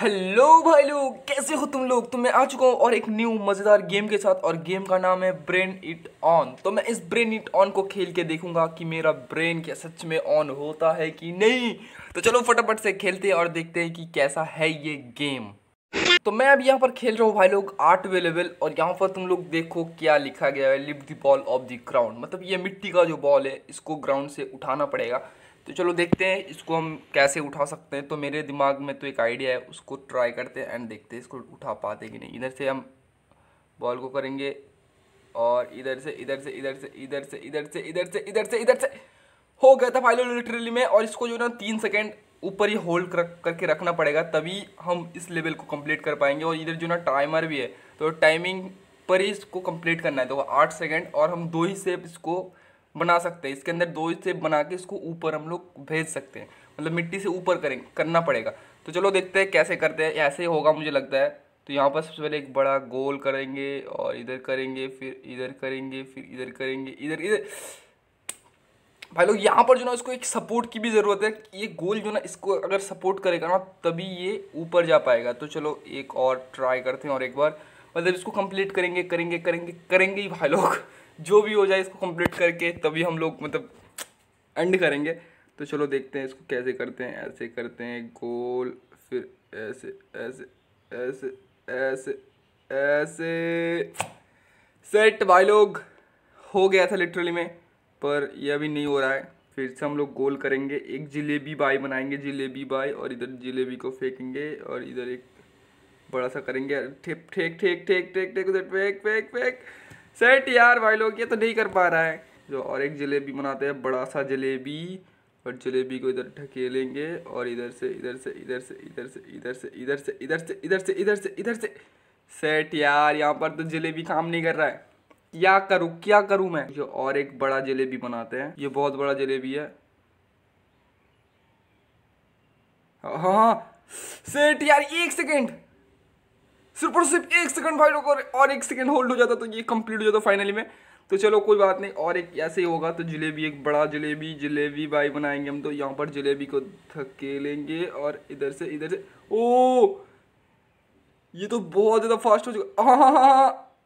Hello भाई लोग कैसे हो तुम लोग तो मैं आ चुका हूँ और एक न्यू मज़ेदार गेम के साथ और गेम का नाम है ब्रेन इट ऑन तो मैं इस ब्रेन इट ऑन को खेल के देखूंगा कि मेरा ब्रेन क्या सच में ऑन होता है कि नहीं तो चलो फटाफट से खेलते हैं और देखते हैं कि कैसा है ये गेम तो मैं अभी यहाँ पर खेल रहा हूँ भाई लोग आठवें लेवल और यहाँ पर तुम लोग देखो क्या लिखा गया है lift the ball off the ground मतलब ये मिट्टी का जो बॉल है इसको ग्राउंड से उठाना पड़ेगा तो चलो देखते हैं इसको हम कैसे उठा सकते हैं तो मेरे दिमाग में तो एक आइडिया है उसको ट्राई करते हैं एंड देखते हैं इसको उठा पाते कि नहीं इधर से हम बॉल को करेंगे और इधर से इधर से इधर से इधर से इधर से इधर से इधर से इधर से हो गया था फाइनल लिटरली में और इसको जो है ना तीन सेकेंड ऊपर ही होल्ड कर, करके रखना पड़ेगा तभी हम इस लेवल को कंप्लीट कर पाएंगे और इधर जो ना टाइमर भी है तो टाइमिंग पर ही इसको कंप्लीट करना है तो आठ सेकेंड और हम दो ही सेप इसको बना सकते हैं इसके अंदर दो स्टेप बना के इसको ऊपर हम लोग भेज सकते हैं मतलब मिट्टी से ऊपर करें करना पड़ेगा तो चलो देखते हैं कैसे करते हैं ऐसे ही होगा मुझे लगता है तो यहाँ पर सबसे पहले एक बड़ा गोल करेंगे और इधर करेंगे फिर इधर करेंगे फिर इधर करेंगे इधर इधर भाई लोग यहाँ पर जो ना इसको एक सपोर्ट की भी ज़रूरत है ये गोल जो ना इसको अगर सपोर्ट करेगा ना तभी ये ऊपर जा पाएगा तो चलो एक और ट्राई करते हैं और एक बार मतलब इसको कंप्लीट करेंगे करेंगे करेंगे करेंगे ही भाई लोग जो भी हो जाए इसको कंप्लीट करके तभी हम लोग मतलब एंड करेंगे तो चलो देखते हैं इसको कैसे करते हैं ऐसे करते हैं गोल फिर ऐसे ऐसे ऐसे ऐसे ऐसे सेट भाई लोग हो गया था लिटरली में पर यह अभी नहीं हो रहा है फिर से हम लोग गोल करेंगे एक जिलेबी बाई बनाएंगे जिलेबी बाई और इधर जिलेबी को फेंकेंगे और इधर एक बड़ा सा करेंगे ठेक ठेक ठेक ठेक ठेक ठेक उधर फेंक फेंक फेंक सेट यार भाई लोग ये तो नहीं कर पा रहा है जो और एक जलेबी बनाते हैं बड़ा सा जलेबी और जलेबी को इधर ढकेलेंगे और इधर से इधर से इधर से इधर से इधर से इधर से इधर से इधर से इधर से इधर से सेट यार यहाँ पर तो जलेबी काम नहीं कर रहा है क्या करूँ क्या करूँ मैं जो और एक बड़ा जलेबी बनाते हैं ये बहुत बड़ा जलेबी है हाँ हाँ, हाँ। सेट यार एक सेकेंड सिर्फ और सिर्फ एक सेकंड फाइट होकर और एक सेकंड होल्ड हो जाता तो ये कंप्लीट हो जाता फाइनली में तो चलो कोई बात नहीं और एक ऐसे ही होगा तो जलेबी एक बड़ा जलेबी जलेबी भाई बनाएंगे हम तो यहाँ पर जलेबी को धकेलेंगे और इधर से इधर से ओ ये तो बहुत ज़्यादा फास्ट हो चुका हाँ, हाँ हाँ हाँ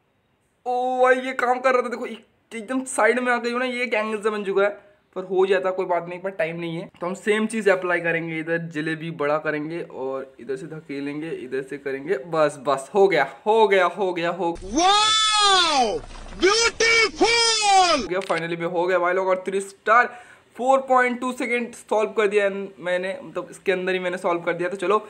ओ भाई ये काम कर रहा था देखो एकदम साइड में आ गई हो ना ये एक एंगल से बन चुका है पर हो जाता कोई बात नहीं पर टाइम नहीं है तो हम सेम चीज़ अप्लाई करेंगे इधर जलेबी बड़ा करेंगे और इधर से धकेलेंगे इधर से करेंगे बस बस हो गया हो गया हो गया हो ब्यूटीफुल गया फाइनली में हो गया भाई लोग और थ्री स्टार 4.2 सेकेंड सॉल्व कर दिया मैंने मतलब तो इसके अंदर ही मैंने सॉल्व कर दिया तो चलो